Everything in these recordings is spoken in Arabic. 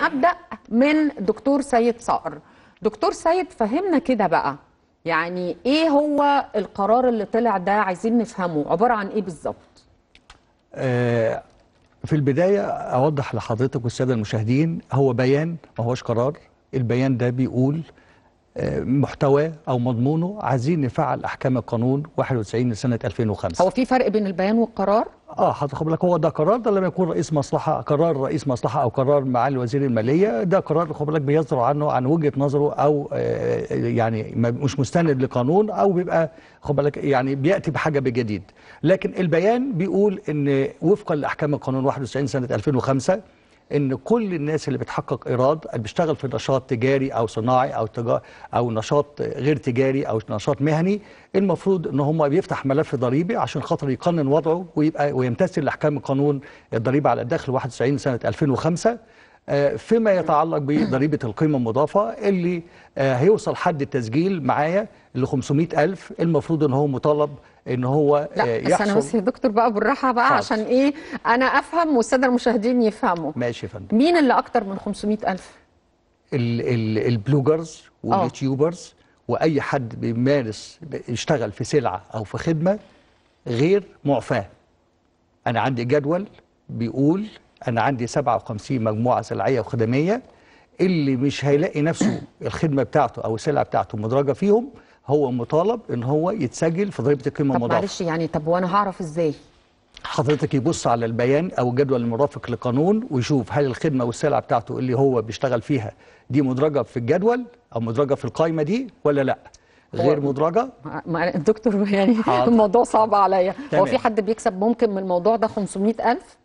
ابدا من دكتور سيد صقر دكتور سيد فهمنا كده بقى يعني ايه هو القرار اللي طلع ده عايزين نفهمه عباره عن ايه بالظبط آه، في البدايه اوضح لحضرتك والساده المشاهدين هو بيان ما هوش قرار البيان ده بيقول آه، محتواه او مضمونه عايزين نفعل احكام القانون 91 لسنه 2005 هو في فرق بين البيان والقرار اه حضرتك بالك هو ده قرار ده لما يكون رئيس مصلحه قرار رئيس مصلحه او قرار معالي وزير الماليه ده قرار بالك بيصدر عنه عن وجهه نظره او آه, آه، يعني مش مستند لقانون او بيبقى بالك يعني بياتي بحاجه بجديد لكن البيان بيقول ان وفقا لاحكام القانون 91 سنه 2005 ان كل الناس اللي بتحقق ايراد اللي بيشتغل في نشاط تجاري او صناعي او او نشاط غير تجاري او نشاط مهني المفروض ان هم بيفتح ملف ضريبي عشان خاطر يقنن وضعه ويبقى ويمتثل لاحكام قانون الضريبه على الدخل 91 سنه 2005 آه، فيما يتعلق بضريبة القيمة المضافة اللي آه، هيوصل حد التسجيل معايا ل 500000 المفروض ان هو مطالب ان هو آه، لا يحصل لا بس يا دكتور بقى بالراحه بقى حاضر. عشان ايه انا افهم والساده المشاهدين يفهموا ماشي يا فندم مين اللي اكتر من 500000 البلوجرز واليوتيوبرز واي حد بيمارس يشتغل في سلعه او في خدمه غير معفاه انا عندي جدول بيقول أنا عندي 57 مجموعة زراعية وخدمية اللي مش هيلاقي نفسه الخدمة بتاعته أو السلعة بتاعته مدرجة فيهم هو مطالب ان هو يتسجل في ضريبه القيمه المضافه طب معلش يعني طب وانا هعرف ازاي حضرتك يبص على البيان او الجدول المرافق للقانون ويشوف هل الخدمه والسلعه بتاعته اللي هو بيشتغل فيها دي مدرجه في الجدول او مدرجه في القائمه دي ولا لا غير مدرجه ما دكتور يعني حاضر. الموضوع صعب عليا هو في حد بيكسب ممكن من الموضوع ده 500000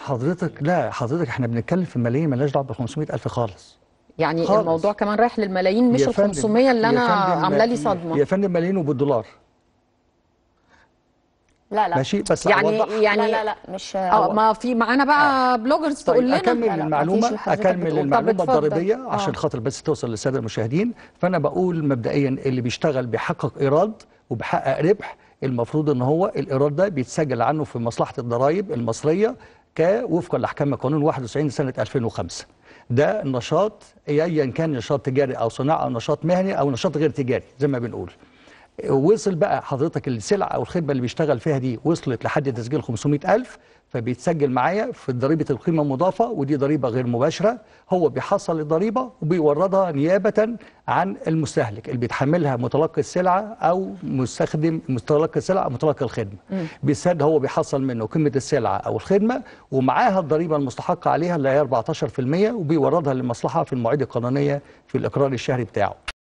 حضرتك لا حضرتك احنا بنتكلم في ملايين مالهاش دعوه 500 500000 خالص يعني خالص. الموضوع كمان رايح للملايين مش ال 500 اللي انا عامله لي صدمه يا فندم ملايين وبالدولار لا لا ماشي بس يعني أوضح. يعني لا لا لا مش اه ما في معانا بقى آه. بلوجرز طيب، تقول لنا اكمل لا لا المعلومه اكمل المعلومه الضريبيه آه. عشان خاطر بس توصل للساده المشاهدين فانا بقول مبدئيا اللي بيشتغل بيحقق ايراد وبيحقق ربح المفروض ان هو الايراد ده بيتسجل عنه في مصلحه الضرائب المصريه وفقا لاحكام قانون 91 سنه 2005 ده نشاط ايا كان نشاط تجاري او صناعه او نشاط مهني او نشاط غير تجاري زي ما بنقول وصل بقى حضرتك السلعه او الخدمه اللي بيشتغل فيها دي وصلت لحد تسجيل 500000 فبيتسجل معايا في ضريبه القيمه المضافه ودي ضريبه غير مباشره هو بيحصل الضريبه وبيوردها نيابه عن المستهلك اللي بيتحملها متلقي السلعه او مستخدم متلقي السلعه او متلقي الخدمه بيسد هو بيحصل منه قيمه السلعه او الخدمه ومعاها الضريبه المستحقه عليها اللي هي 14% وبيوردها للمصلحه في المواعيد القانونيه في الاقرار الشهري بتاعه